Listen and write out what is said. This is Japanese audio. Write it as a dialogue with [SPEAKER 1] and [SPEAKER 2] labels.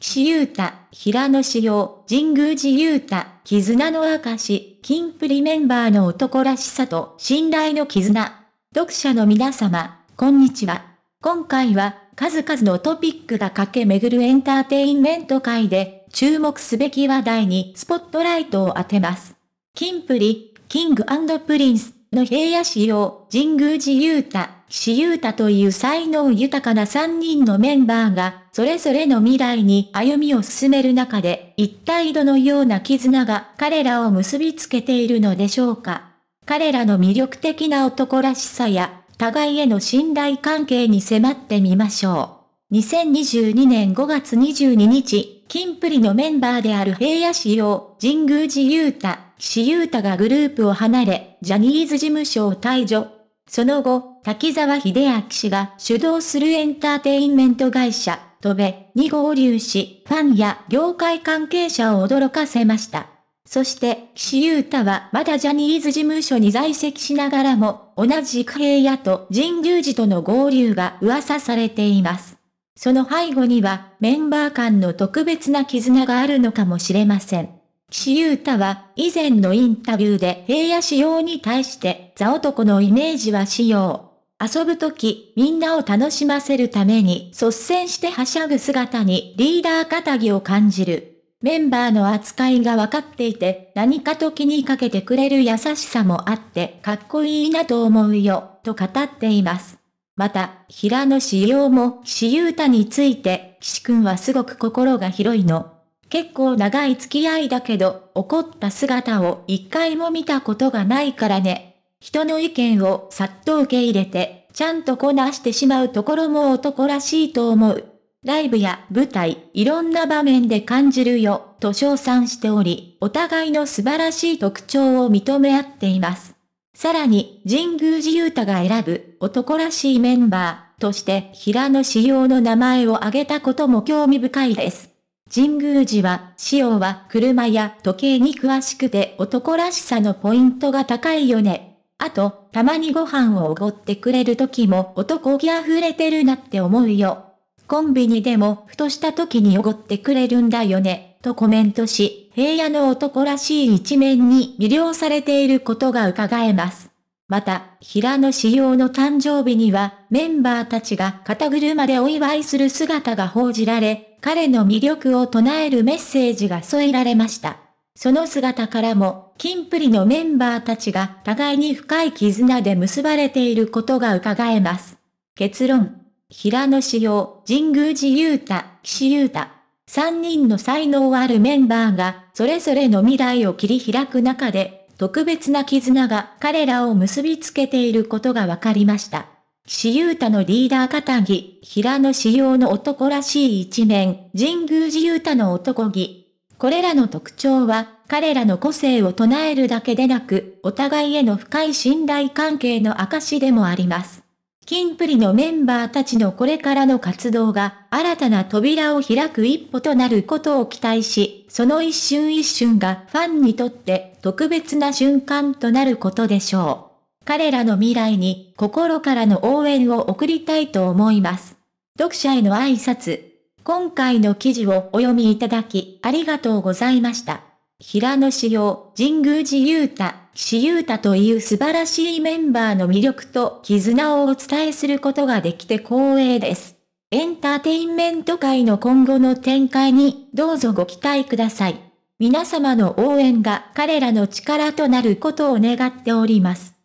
[SPEAKER 1] 岸優太、平野紫耀、神宮寺優太、絆の証、金プリメンバーの男らしさと信頼の絆。読者の皆様、こんにちは。今回は、数々のトピックが駆け巡るエンターテインメント界で、注目すべき話題にスポットライトを当てます。金プリ、キングプリンス、の平野市陽、神宮寺雄太、岸優太という才能豊かな3人のメンバーが、それぞれの未来に歩みを進める中で、一体どのような絆が彼らを結びつけているのでしょうか。彼らの魅力的な男らしさや、互いへの信頼関係に迫ってみましょう。2022年5月22日、金プリのメンバーである平野市陽、神宮寺雄太、岸優太がグループを離れ、ジャニーズ事務所を退場。その後、滝沢秀明氏が主導するエンターテインメント会社、トベに合流し、ファンや業界関係者を驚かせました。そして、岸優太はまだジャニーズ事務所に在籍しながらも、同じ平野と神宮寺との合流が噂されています。その背後には、メンバー間の特別な絆があるのかもしれません。岸優太は以前のインタビューで平野仕様に対してザ男のイメージは仕様。遊ぶとき、みんなを楽しませるために率先してはしゃぐ姿にリーダー肩ぎを感じる。メンバーの扱いが分かっていて、何かと気にかけてくれる優しさもあって、かっこいいなと思うよ、と語っています。また、平野仕様も岸優太について、岸くんはすごく心が広いの。結構長い付き合いだけど、怒った姿を一回も見たことがないからね。人の意見をさっと受け入れて、ちゃんとこなしてしまうところも男らしいと思う。ライブや舞台、いろんな場面で感じるよ、と称賛しており、お互いの素晴らしい特徴を認め合っています。さらに、神宮寺勇太が選ぶ男らしいメンバーとして平野仕様の名前を挙げたことも興味深いです。神宮寺は、シは車や時計に詳しくて男らしさのポイントが高いよね。あと、たまにご飯をおごってくれる時も男気溢れてるなって思うよ。コンビニでも、ふとした時におごってくれるんだよね、とコメントし、平野の男らしい一面に魅了されていることが伺えます。また、平野紫耀の誕生日には、メンバーたちが肩車でお祝いする姿が報じられ、彼の魅力を唱えるメッセージが添えられました。その姿からも、キンプリのメンバーたちが互いに深い絆で結ばれていることが伺えます。結論。平野紫耀、神宮寺雄太、岸優太。3人の才能あるメンバーが、それぞれの未来を切り開く中で特別な絆が彼らを結びつけていることが分かりました。岸優太のリーダー片木、平野仕様の男らしい一面、神宮寺優太の男気。これらの特徴は、彼らの個性を唱えるだけでなく、お互いへの深い信頼関係の証でもあります。キンプリのメンバーたちのこれからの活動が新たな扉を開く一歩となることを期待し、その一瞬一瞬がファンにとって特別な瞬間となることでしょう。彼らの未来に心からの応援を送りたいと思います。読者への挨拶。今回の記事をお読みいただきありがとうございました。平野紫耀、神宮寺勇太。ゆう太という素晴らしいメンバーの魅力と絆をお伝えすることができて光栄です。エンターテインメント界の今後の展開にどうぞご期待ください。皆様の応援が彼らの力となることを願っております。